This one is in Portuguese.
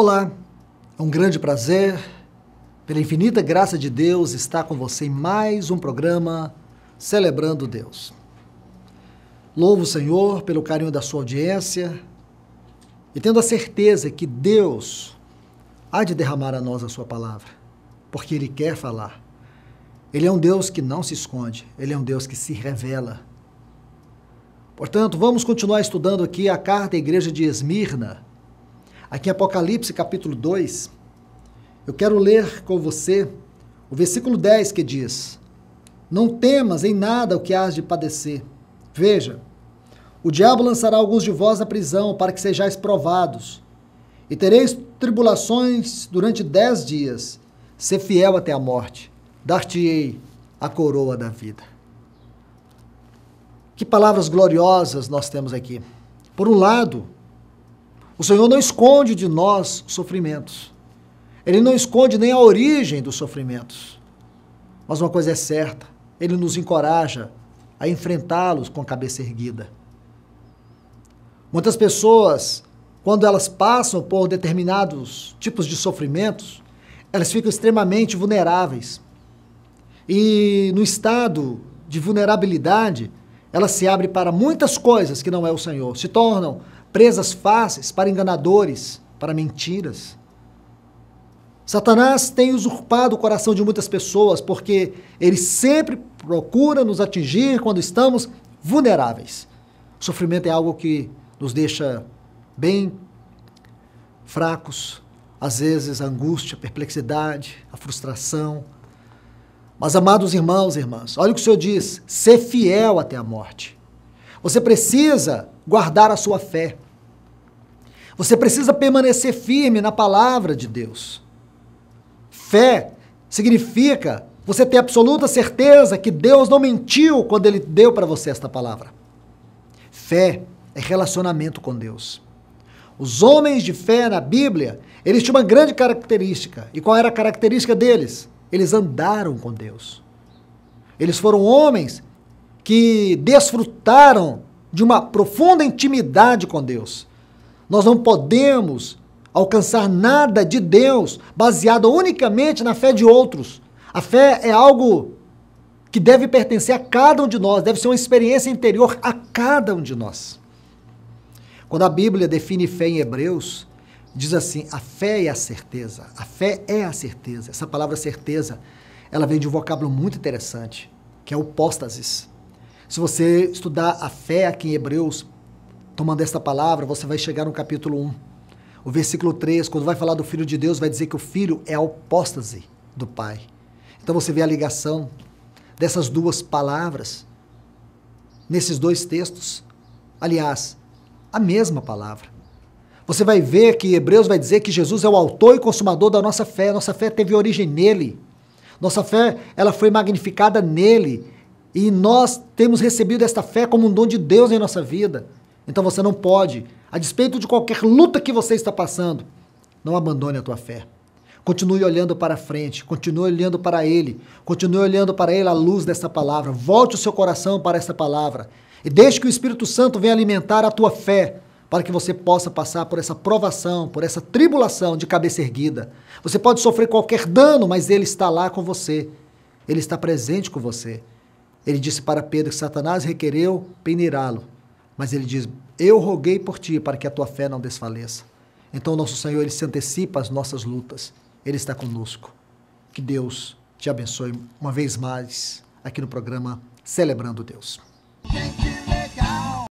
Olá, é um grande prazer, pela infinita graça de Deus, estar com você em mais um programa Celebrando Deus. Louvo o Senhor pelo carinho da sua audiência e tendo a certeza que Deus há de derramar a nós a sua palavra, porque Ele quer falar. Ele é um Deus que não se esconde, Ele é um Deus que se revela. Portanto, vamos continuar estudando aqui a carta à igreja de Esmirna aqui em Apocalipse capítulo 2, eu quero ler com você o versículo 10 que diz: Não temas em nada o que has de padecer. Veja, o diabo lançará alguns de vós na prisão para que sejais provados, e tereis tribulações durante dez dias. Ser fiel até a morte, dar-te-ei a coroa da vida. Que palavras gloriosas nós temos aqui. Por um lado, o Senhor não esconde de nós sofrimentos. Ele não esconde nem a origem dos sofrimentos. Mas uma coisa é certa: Ele nos encoraja a enfrentá-los com a cabeça erguida. Muitas pessoas, quando elas passam por determinados tipos de sofrimentos, elas ficam extremamente vulneráveis. E no estado de vulnerabilidade, elas se abrem para muitas coisas que não é o Senhor, se tornam presas fáceis para enganadores, para mentiras. Satanás tem usurpado o coração de muitas pessoas porque ele sempre procura nos atingir quando estamos vulneráveis. O sofrimento é algo que nos deixa bem fracos, às vezes a angústia, a perplexidade, a frustração. Mas, amados irmãos e irmãs, olha o que o Senhor diz: ser fiel até a morte. Você precisa guardar a sua fé. Você precisa permanecer firme na palavra de Deus. Fé significa você ter absoluta certeza que Deus não mentiu quando ele deu para você esta palavra. Fé é relacionamento com Deus. Os homens de fé na Bíblia, eles tinham uma grande característica. E qual era a característica deles? Eles andaram com Deus. Eles foram homens que desfrutaram de uma profunda intimidade com Deus. Nós não podemos alcançar nada de Deus baseado unicamente na fé de outros. A fé é algo que deve pertencer a cada um de nós, deve ser uma experiência interior a cada um de nós. Quando a Bíblia define fé em Hebreus, diz assim: a fé é a certeza. A fé é a certeza. Essa palavra certeza, ela vem de um vocábulo muito interessante, que é o póstasis. Se você estudar a fé aqui em Hebreus, tomando esta palavra, você vai chegar no capítulo 1. O versículo 3, quando vai falar do Filho de Deus, vai dizer que o Filho é a apóstase do Pai. Então você vê a ligação dessas duas palavras nesses dois textos. Aliás, a mesma palavra. Você vai ver que Hebreus vai dizer que Jesus é o autor e consumador da nossa fé. Nossa fé teve origem nele. Nossa fé, ela foi magnificada nele. E nós temos recebido esta fé como um dom de Deus em nossa vida. Então você não pode, a despeito de qualquer luta que você está passando, não abandone a tua fé. Continue olhando para frente, continue olhando para Ele, continue olhando para Ele à luz desta palavra. Volte o seu coração para esta palavra e deixe que o Espírito Santo venha alimentar a tua fé para que você possa passar por essa provação, por essa tribulação de cabeça erguida. Você pode sofrer qualquer dano, mas Ele está lá com você, Ele está presente com você. Ele disse para Pedro que Satanás requereu peneirá-lo, mas ele diz: Eu roguei por ti para que a tua fé não desfaleça. Então, nosso Senhor, ele se antecipa às nossas lutas, ele está conosco. Que Deus te abençoe uma vez mais aqui no programa Celebrando Deus.